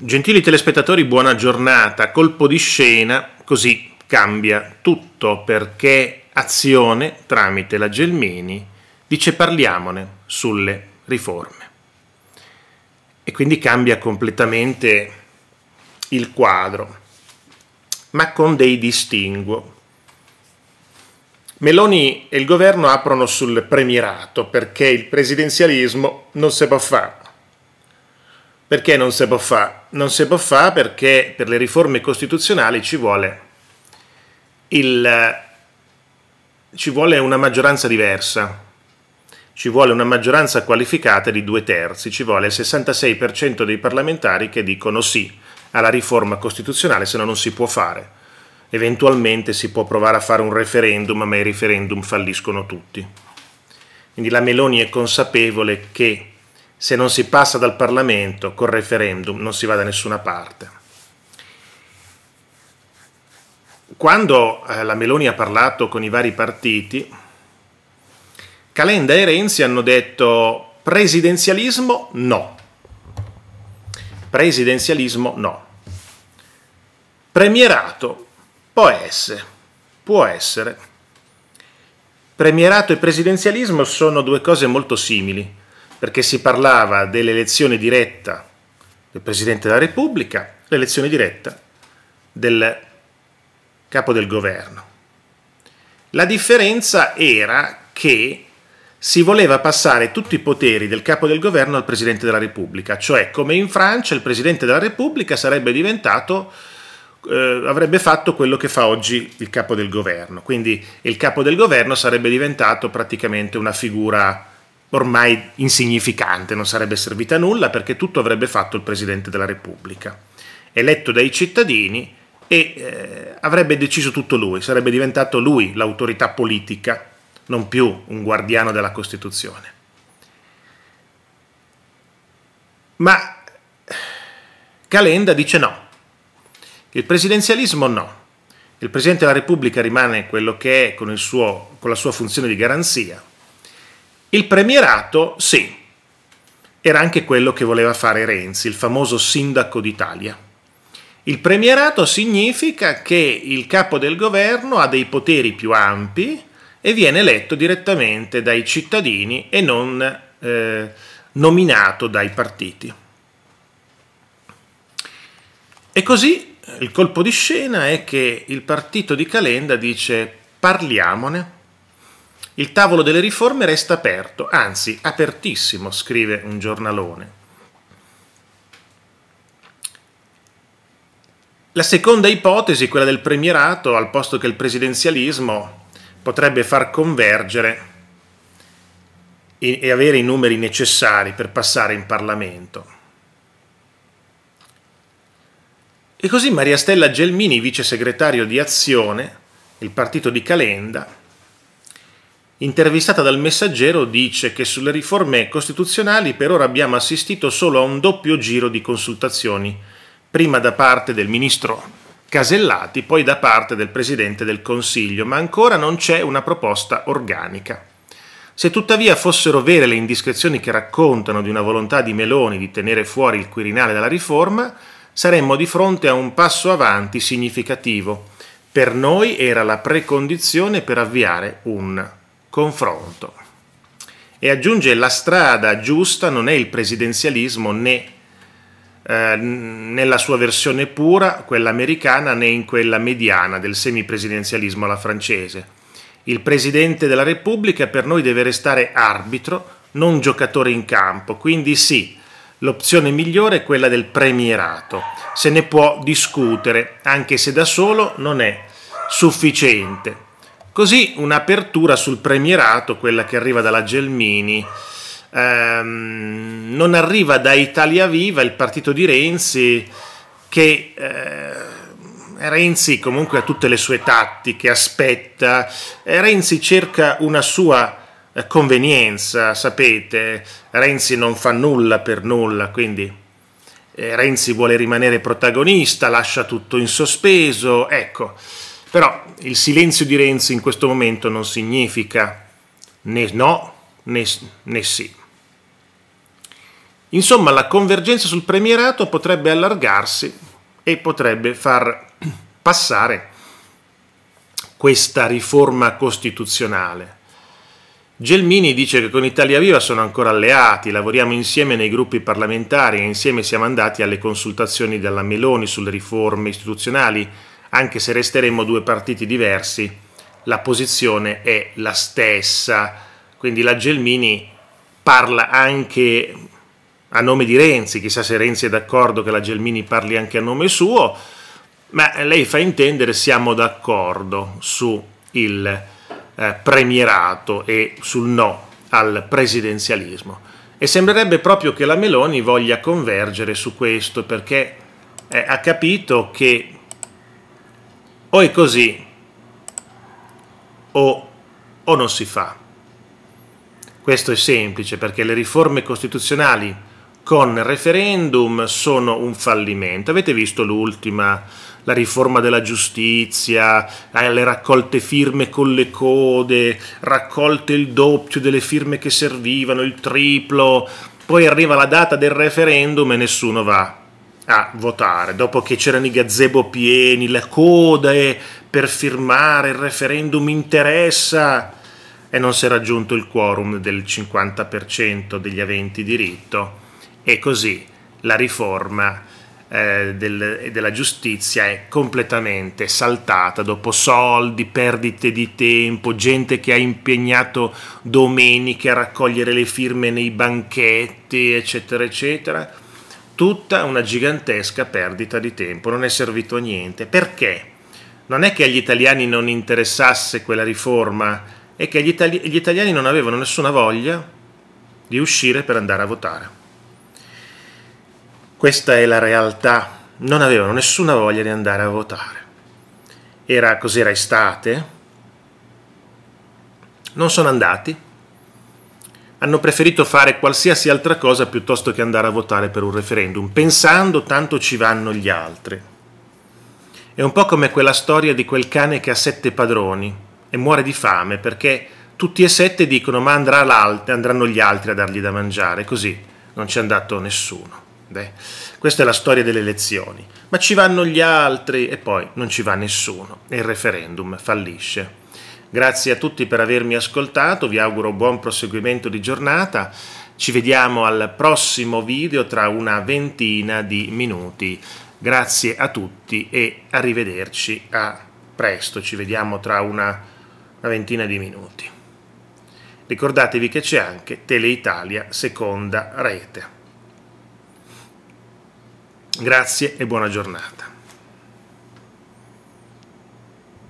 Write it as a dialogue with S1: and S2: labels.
S1: Gentili telespettatori, buona giornata. Colpo di scena, così cambia tutto perché Azione, tramite la Gelmini, dice parliamone sulle riforme. E quindi cambia completamente il quadro, ma con dei distinguo. Meloni e il governo aprono sul premierato perché il presidenzialismo non si può fare. Perché non si può fare? Non si può fare perché per le riforme costituzionali ci vuole, il, ci vuole una maggioranza diversa, ci vuole una maggioranza qualificata di due terzi, ci vuole il 66% dei parlamentari che dicono sì alla riforma costituzionale, se no non si può fare. Eventualmente si può provare a fare un referendum, ma i referendum falliscono tutti. Quindi la Meloni è consapevole che se non si passa dal Parlamento col referendum non si va da nessuna parte. Quando eh, la Meloni ha parlato con i vari partiti, Calenda e Renzi hanno detto presidenzialismo no. Presidenzialismo no. Premierato può essere, può essere. Premierato e presidenzialismo sono due cose molto simili perché si parlava dell'elezione diretta del Presidente della Repubblica, l'elezione diretta del capo del governo. La differenza era che si voleva passare tutti i poteri del capo del governo al Presidente della Repubblica, cioè come in Francia il Presidente della Repubblica sarebbe diventato, eh, avrebbe fatto quello che fa oggi il capo del governo, quindi il capo del governo sarebbe diventato praticamente una figura ormai insignificante, non sarebbe servita a nulla perché tutto avrebbe fatto il Presidente della Repubblica, eletto dai cittadini e eh, avrebbe deciso tutto lui, sarebbe diventato lui l'autorità politica, non più un guardiano della Costituzione. Ma Calenda dice no, il presidenzialismo no, il Presidente della Repubblica rimane quello che è con, suo, con la sua funzione di garanzia, il premierato, sì, era anche quello che voleva fare Renzi, il famoso sindaco d'Italia. Il premierato significa che il capo del governo ha dei poteri più ampi e viene eletto direttamente dai cittadini e non eh, nominato dai partiti. E così eh, il colpo di scena è che il partito di Calenda dice parliamone il tavolo delle riforme resta aperto, anzi apertissimo, scrive un giornalone. La seconda ipotesi, quella del premierato, al posto che il presidenzialismo, potrebbe far convergere e avere i numeri necessari per passare in Parlamento. E così Maria Stella Gelmini, vice segretario di Azione, il partito di Calenda, intervistata dal Messaggero, dice che sulle riforme costituzionali per ora abbiamo assistito solo a un doppio giro di consultazioni, prima da parte del ministro Casellati, poi da parte del Presidente del Consiglio, ma ancora non c'è una proposta organica. Se tuttavia fossero vere le indiscrezioni che raccontano di una volontà di Meloni di tenere fuori il Quirinale dalla riforma, saremmo di fronte a un passo avanti significativo. Per noi era la precondizione per avviare un confronto. E aggiunge la strada giusta non è il presidenzialismo né eh, nella sua versione pura, quella americana, né in quella mediana del semipresidenzialismo alla francese. Il Presidente della Repubblica per noi deve restare arbitro, non giocatore in campo, quindi sì, L'opzione migliore è quella del premierato. Se ne può discutere, anche se da solo non è sufficiente. Così un'apertura sul premierato, quella che arriva dalla Gelmini. Ehm, non arriva da Italia Viva il partito di Renzi che eh, Renzi comunque ha tutte le sue tattiche, aspetta, eh, Renzi cerca una sua eh, convenienza, sapete, Renzi non fa nulla per nulla, quindi eh, Renzi vuole rimanere protagonista, lascia tutto in sospeso, ecco, però il silenzio di Renzi in questo momento non significa né no né, né sì. Insomma, la convergenza sul premierato potrebbe allargarsi e potrebbe far passare questa riforma costituzionale. Gelmini dice che con Italia Viva sono ancora alleati, lavoriamo insieme nei gruppi parlamentari e insieme siamo andati alle consultazioni della Meloni sulle riforme istituzionali anche se resteremo due partiti diversi, la posizione è la stessa. Quindi la Gelmini parla anche a nome di Renzi, chissà se Renzi è d'accordo che la Gelmini parli anche a nome suo, ma lei fa intendere siamo d'accordo sul eh, premierato e sul no al presidenzialismo. E sembrerebbe proprio che la Meloni voglia convergere su questo perché eh, ha capito che o è così o, o non si fa. Questo è semplice perché le riforme costituzionali con referendum sono un fallimento. Avete visto l'ultima, la riforma della giustizia, eh, le raccolte firme con le code, raccolte il doppio delle firme che servivano, il triplo, poi arriva la data del referendum e nessuno va a votare, dopo che c'erano i gazebo pieni, le code per firmare il referendum interessa e non si è raggiunto il quorum del 50% degli aventi diritto e così la riforma eh, del, della giustizia è completamente saltata dopo soldi, perdite di tempo, gente che ha impegnato domeniche a raccogliere le firme nei banchetti, eccetera, eccetera tutta una gigantesca perdita di tempo, non è servito a niente. Perché? Non è che agli italiani non interessasse quella riforma, è che gli, itali- gli italiani non avevano nessuna voglia di uscire per andare a votare. Questa è la realtà, non avevano nessuna voglia di andare a votare. Era così, era estate, non sono andati, hanno preferito fare qualsiasi altra cosa piuttosto che andare a votare per un referendum, pensando tanto ci vanno gli altri. È un po' come quella storia di quel cane che ha sette padroni e muore di fame perché tutti e sette dicono ma andranno gli altri a dargli da mangiare, così non c'è andato nessuno. Beh, questa è la storia delle elezioni, ma ci vanno gli altri e poi non ci va nessuno e il referendum fallisce. Grazie a tutti per avermi ascoltato, vi auguro buon proseguimento di giornata. Ci vediamo al prossimo video tra una ventina di minuti. Grazie a tutti e arrivederci a presto, ci vediamo tra una, una ventina di minuti. Ricordatevi che c'è anche Teleitalia seconda rete. Grazie e buona giornata.